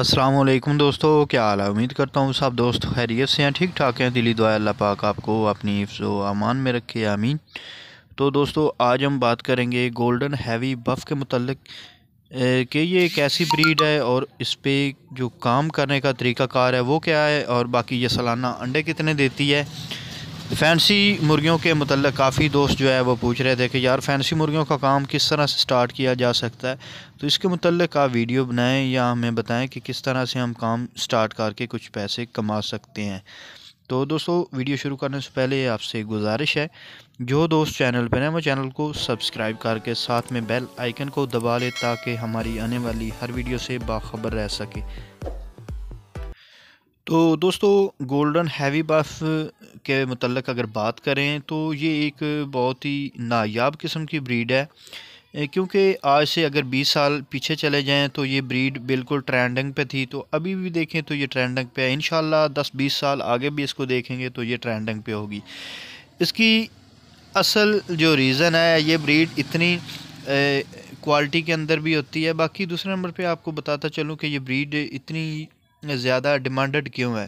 السلام علیکم دوستو کیا حال ہے امید کرتا ہوں سب دوست خیریت سے ہیں ٹھیک ٹھاک ہیں دلی دعائے اللہ پاک آپ کو اپنی حفظ و امان میں رکھے آمین تو دوستو آج ہم بات کریں گے گولڈن ہیوی بف کے متعلق کہ یہ ایک ایسی بریڈ ہے اور اس پہ جو کام کرنے کا طریقہ کار ہے وہ کیا ہے اور باقی یہ سلانہ انڈے کتنے دیتی ہے فینسی مرغیوں کے متعلق کافی دوست جو ہے وہ پوچھ رہے تھے کہ یار فینسی مرغیوں کا کام کس طرح سے سٹارٹ کیا جا سکتا ہے تو اس کے متعلق آپ ویڈیو بنائیں یا ہمیں بتائیں کہ کس طرح سے ہم کام سٹارٹ کر کے کچھ پیسے کما سکتے ہیں تو دوستو ویڈیو شروع کرنے سے پہلے آپ سے گزارش ہے جو دوست چینل پر ہیں وہ چینل کو سبسکرائب کر کے ساتھ میں بیل آئیکن کو دبا لے تاکہ ہماری آنے والی ہر ویڈیو سے باخبر رہ سکے تو دوستو گولڈن ہیوی بف کے متعلق اگر بات کریں تو یہ ایک بہت ہی نایاب قسم کی بریڈ ہے کیونکہ آج سے اگر بیس سال پیچھے چلے جائیں تو یہ بریڈ بالکل ٹرینڈنگ پہ تھی تو ابھی بھی دیکھیں تو یہ ٹرینڈنگ پہ ہے انشاءاللہ دس بیس سال آگے بھی اس کو دیکھیں گے تو یہ ٹرینڈنگ پہ ہوگی اس کی اصل جو ریزن ہے یہ بریڈ اتنی کوالٹی کے اندر بھی ہوتی ہے باقی دوسرے نمبر پہ آپ کو بتاتا چلوں کہ یہ بریڈ اتنی زیادہ ڈیمانڈڈ کیوں ہے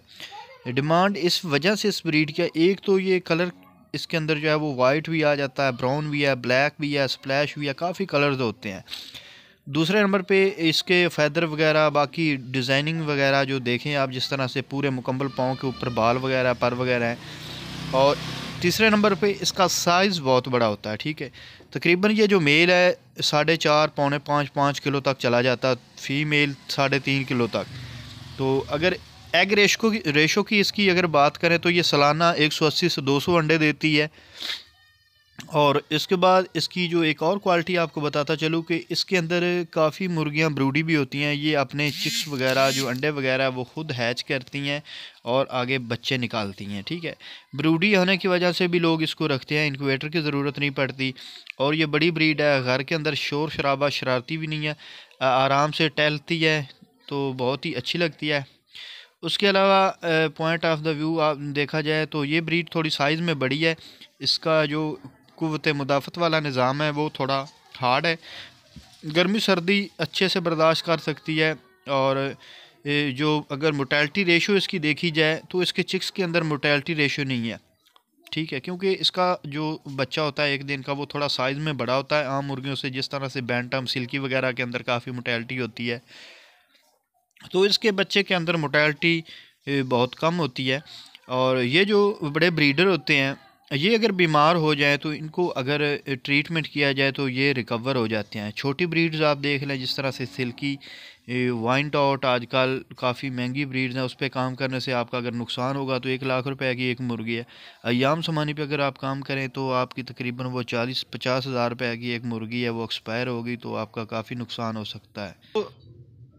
ڈیمانڈ اس وجہ سے اس بریڈ کیا ایک تو یہ کلر اس کے اندر جو ہے وہ وائٹ بھی آ جاتا ہے براؤن بھی ہے بلیک بھی ہے سپلیش بھی ہے کافی کلرز ہوتے ہیں دوسرے نمبر پہ اس کے فیدر وغیرہ باقی ڈیزائننگ وغیرہ جو دیکھیں آپ جس طرح سے پورے مکمل پاؤں کے اوپر بال وغیرہ پر وغیرہ ہیں اور تیسرے نمبر پہ اس کا سائز بہت بڑا ہوتا ہے ٹھیک ہے تقریباً یہ جو میل ہے ساڑھے چار پونے پانچ پانچ کلو تک چلا جاتا فی میل ساڑھے تین کلو تک تو اگر ایگ ریشو کی ریشو کی اس کی اگر بات کریں تو یہ سالانہ ایک سو اسی سے دو سو انڈے دیتی ہے اور اس کے بعد اس کی جو ایک اور کوالٹی آپ کو بتاتا چلو کہ اس کے اندر کافی مرغیاں بروڈی بھی ہوتی ہیں یہ اپنے چکس وغیرہ جو انڈے وغیرہ وہ خود ہیچ کرتی ہیں اور آگے بچے نکالتی ہیں ٹھیک ہے بروڈی ہونے کی وجہ سے بھی لوگ اس کو رکھتے ہیں انکویٹر کی ضرورت نہیں پڑتی اور یہ بڑی بریڈ ہے گھر کے اندر شور شرابہ شرارتی بھی نہیں ہے آرام سے ٹہلتی ہے تو بہت ہی اچھی لگتی ہے اس کے علاوہ پوائنٹ آف دا ویو آپ دیکھا جائے تو یہ بریڈ تھوڑی سائز میں بڑی ہے اس کا جو قوت مدافعت والا نظام ہے وہ تھوڑا ہارڈ ہے گرمی سردی اچھے سے برداشت کر سکتی ہے اور جو اگر موٹیلٹی ریشو اس کی دیکھی جائے تو اس کے چکس کے اندر موٹیلٹی ریشو نہیں ہے ٹھیک ہے کیونکہ اس کا جو بچہ ہوتا ہے ایک دن کا وہ تھوڑا سائز میں بڑا ہوتا ہے عام مرغیوں سے جس طرح سے بینٹم سلکی وغیرہ کے اندر کافی موٹیلٹی ہوتی ہے تو اس کے بچے کے اندر موٹیلٹی بہت کم ہوتی ہے اور یہ جو بڑے بریڈر ہوتے ہیں یہ اگر بیمار ہو جائیں تو ان کو اگر ٹریٹمنٹ کیا جائے تو یہ ریکور ہو جاتے ہیں چھوٹی بریڈز آپ دیکھ لیں جس طرح سے سلکی وائن ٹاٹ آج کل کافی مہنگی بریڈز ہیں اس پہ کام کرنے سے آپ کا اگر نقصان ہوگا تو ایک لاکھ روپے کی ایک مرغی ہے ایام سمانی پہ اگر آپ کام کریں تو آپ کی تقریباً وہ چالیس پچاس ہزار روپے کی ایک مرغی ہے وہ ایکسپائر ہوگی تو آپ کا کافی نقصان ہو سکتا ہے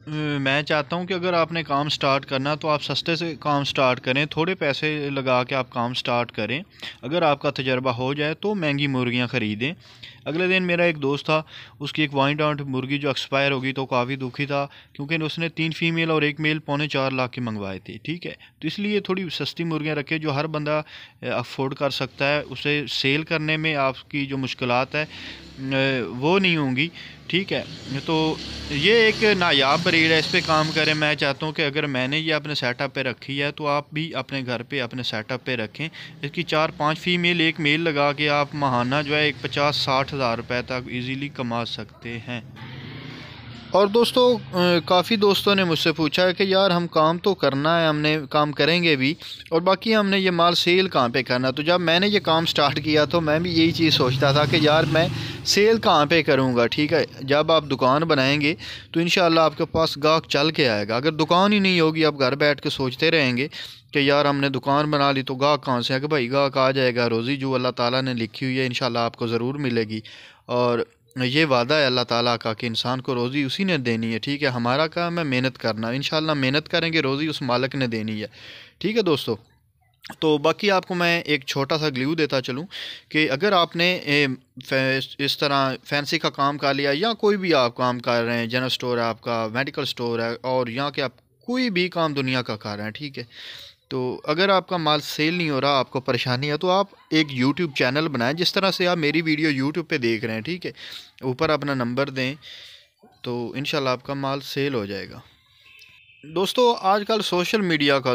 میں چاہتا ہوں کہ اگر آپ نے کام سٹارٹ کرنا تو آپ سستے سے کام سٹارٹ کریں تھوڑے پیسے لگا کے آپ کام سٹارٹ کریں اگر آپ کا تجربہ ہو جائے تو مہنگی مرغیاں خریدیں اگلے دن میرا ایک دوست تھا اس کی ایک وائنڈ آنٹ مرغی جو ایکسپائر ہوگی تو کافی دکھی تھا کیونکہ اس نے تین فیمیل اور ایک میل پونے چار لاکھ کے منگوائے تھے ٹھیک ہے تو اس لیے تھوڑی سستی مرغیاں رکھیں جو ہر بندہ افورڈ کر سکتا ہے اسے سیل کرنے میں آپ کی جو مشکلات ہے وہ نہیں ہوں گی ٹھیک ہے تو یہ ایک نایاب بریڈ ہے اس پہ کام کریں میں چاہتا ہوں کہ اگر میں نے یہ اپنے سیٹ اپ پہ رکھی ہے تو آپ بھی اپنے گھر پہ اپنے سیٹ اپ پہ رکھیں اس کی چار پانچ فی میل ایک میل لگا کے آپ ماہانہ جو ہے ایک پچاس ساٹھ ہزار روپے تک ایزیلی کما سکتے ہیں اور دوستو کافی دوستوں نے مجھ سے پوچھا ہے کہ یار ہم کام تو کرنا ہے ہم نے کام کریں گے بھی اور باقی ہم نے یہ مال سیل کہاں پہ کرنا تو جب میں نے یہ کام سٹارٹ کیا تو میں بھی یہی چیز سوچتا تھا کہ یار میں سیل کہاں پہ کروں گا ٹھیک ہے جب آپ دکان بنائیں گے تو انشاءاللہ آپ کے پاس گاہک چل کے آئے گا اگر دکان ہی نہیں ہوگی آپ گھر بیٹھ کے سوچتے رہیں گے کہ یار ہم نے دکان بنا لی تو گاہک کہاں سے ہے کہ بھائی گاہک آ جائے گا روزی جو اللہ تعالیٰ نے لکھی ہوئی ہے انشاءاللہ آپ کو ضرور ملے گی اور یہ وعدہ ہے اللہ تعالیٰ کا کہ انسان کو روزی اسی نے دینی ہے ٹھیک ہے ہمارا کام ہے محنت کرنا انشاءاللہ ان اللہ محنت کریں گے روزی اس مالک نے دینی ہے ٹھیک ہے دوستو تو باقی آپ کو میں ایک چھوٹا سا گلیو دیتا چلوں کہ اگر آپ نے اس طرح فینسی کا کام کر لیا یا کوئی بھی آپ کام کر رہے ہیں جنرل سٹور ہے آپ کا میڈیکل سٹور ہے اور یہاں کہ آپ کوئی بھی کام دنیا کا کر رہے ہیں ٹھیک ہے تو اگر آپ کا مال سیل نہیں ہو رہا آپ کو پریشانی ہے تو آپ ایک یوٹیوب چینل بنائیں جس طرح سے آپ میری ویڈیو یوٹیوب پہ دیکھ رہے ہیں ٹھیک ہے اوپر اپنا نمبر دیں تو انشاءاللہ آپ کا مال سیل ہو جائے گا دوستو آج کل سوشل میڈیا کا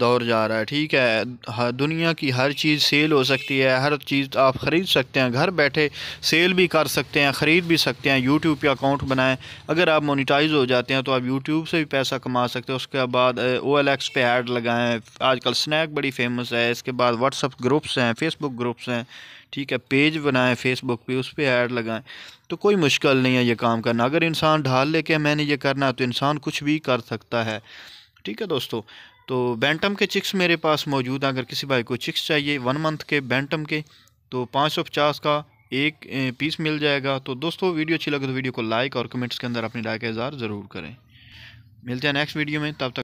دور جا رہا ہے ٹھیک ہے دنیا کی ہر چیز سیل ہو سکتی ہے ہر چیز آپ خرید سکتے ہیں گھر بیٹھے سیل بھی کر سکتے ہیں خرید بھی سکتے ہیں یوٹیوب پہ اکاؤنٹ بنائیں اگر آپ مونیٹائز ہو جاتے ہیں تو آپ یوٹیوب سے بھی پیسہ کما سکتے ہیں اس کے بعد او ایل ایکس پہ ایڈ لگائیں آج کل سنیک بڑی فیمس ہے اس کے بعد واٹس اپ گروپس ہیں فیس بک گروپس ہیں ٹھیک ہے پیج بنائیں فیس بک پہ اس پہ ایڈ لگائیں تو کوئی مشکل نہیں ہے یہ کام کرنا اگر انسان ڈھال لے کے میں نے یہ کرنا تو انسان کچھ بھی کر سکتا ہے ٹھیک ہے دوستو تو بینٹم کے چکس میرے پاس موجود ہیں اگر کسی بھائی کو چکس چاہیے ون منتھ کے بینٹم کے تو پانچ سو پچاس کا ایک پیس مل جائے گا تو دوستو ویڈیو اچھی لگے تو ویڈیو کو لائک اور کمنٹس کے اندر اپنی کا اظہار ضرور کریں ملتے ہیں نیکسٹ ویڈیو میں تب تک